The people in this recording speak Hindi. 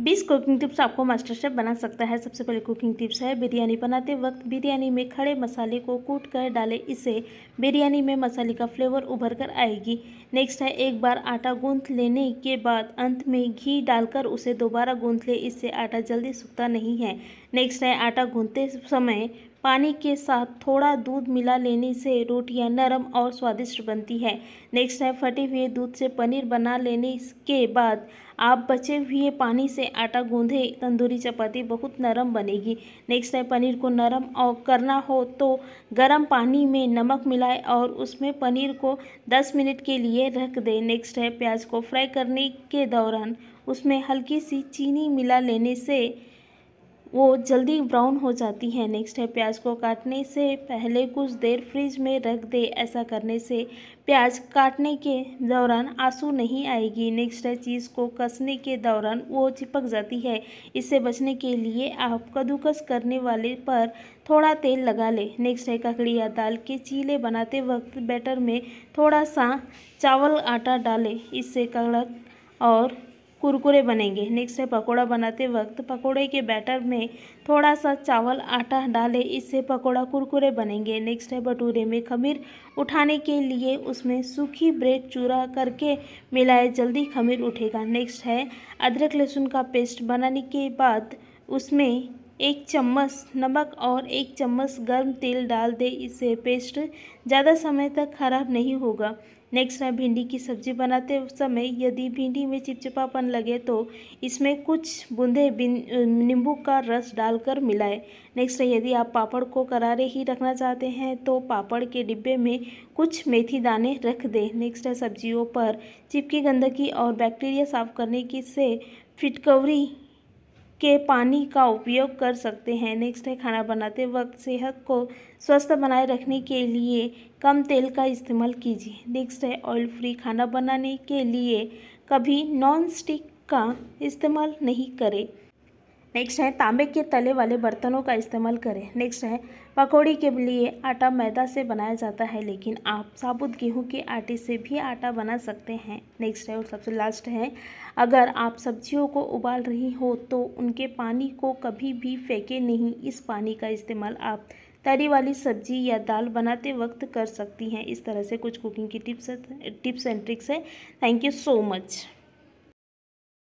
बीस कुकिंग टिप्स आपको मास्टर शेफ बना सकता है सबसे पहले कुकिंग टिप्स है बिरयानी बनाते वक्त बिरयानी में खड़े मसाले को कूट कर डालें इससे बिरयानी में मसाले का फ्लेवर उभर कर आएगी नेक्स्ट है एक बार आटा गूंथ लेने के बाद अंत में घी डालकर उसे दोबारा गूंथ लें इससे आटा जल्दी सूखता नहीं है नेक्स्ट है आटा गूंथते समय पानी के साथ थोड़ा दूध मिला लेने से रोटियां नरम और स्वादिष्ट बनती है नेक्स्ट है फटे हुए दूध से पनीर बना लेने के बाद आप बचे हुए पानी से आटा गूंधे तंदूरी चपाती बहुत नरम बनेगी नेक्स्ट है पनीर को नरम और करना हो तो गर्म पानी में नमक मिलाएं और उसमें पनीर को 10 मिनट के लिए रख दें नेक्स्ट है प्याज को फ्राई करने के दौरान उसमें हल्की सी चीनी मिला लेने से वो जल्दी ब्राउन हो जाती है नेक्स्ट है प्याज को काटने से पहले कुछ देर फ्रिज में रख दे ऐसा करने से प्याज काटने के दौरान आंसू नहीं आएगी नेक्स्ट है चीज़ को कसने के दौरान वो चिपक जाती है इससे बचने के लिए आप कद्दूकस करने वाले पर थोड़ा तेल लगा लें नेक्स्ट है ककड़ी या दाल के चीले बनाते वक्त बैटर में थोड़ा सा चावल आटा डालें इससे कड़क और कुरकुरे बनेंगे नेक्स्ट है पकोड़ा बनाते वक्त पकोड़े के बैटर में थोड़ा सा चावल आटा डालें इससे पकोड़ा कुरकुरे बनेंगे नेक्स्ट है भटूरे में खमीर उठाने के लिए उसमें सूखी ब्रेड चूरा करके मिलाए जल्दी खमीर उठेगा नेक्स्ट है अदरक लहसुन का पेस्ट बनाने के बाद उसमें एक चम्मच नमक और एक चम्मच गर्म तेल डाल दें इससे पेस्ट ज़्यादा समय तक खराब नहीं होगा नेक्स्ट है भिंडी की सब्ज़ी बनाते समय यदि भिंडी में चिपचिपापन लगे तो इसमें कुछ बूंदे नींबू का रस डालकर मिलाएं नेक्स्ट है यदि आप पापड़ को करारे ही रखना चाहते हैं तो पापड़ के डिब्बे में कुछ मेथी दाने रख दें नेक्स्ट है सब्जियों पर चिपकी गंदगी और बैक्टीरिया साफ करने की से फिटकवरी के पानी का उपयोग कर सकते हैं नेक्स्ट है खाना बनाते वक्त सेहत को स्वस्थ बनाए रखने के लिए कम तेल का इस्तेमाल कीजिए नेक्स्ट है ऑयल फ्री खाना बनाने के लिए कभी नॉन स्टिक का इस्तेमाल नहीं करें नेक्स्ट है तांबे के तले वाले बर्तनों का इस्तेमाल करें नेक्स्ट है पकौड़ी के लिए आटा मैदा से बनाया जाता है लेकिन आप साबुत गेहूं के आटे से भी आटा बना सकते हैं नेक्स्ट है और सबसे लास्ट है अगर आप सब्जियों को उबाल रही हो तो उनके पानी को कभी भी फेंके नहीं इस पानी का इस्तेमाल आप तरी वाली सब्जी या दाल बनाते वक्त कर सकती हैं इस तरह से कुछ कुकिंग की टिप्स टिप्स एंड ट्रिक्स है थैंक यू सो मच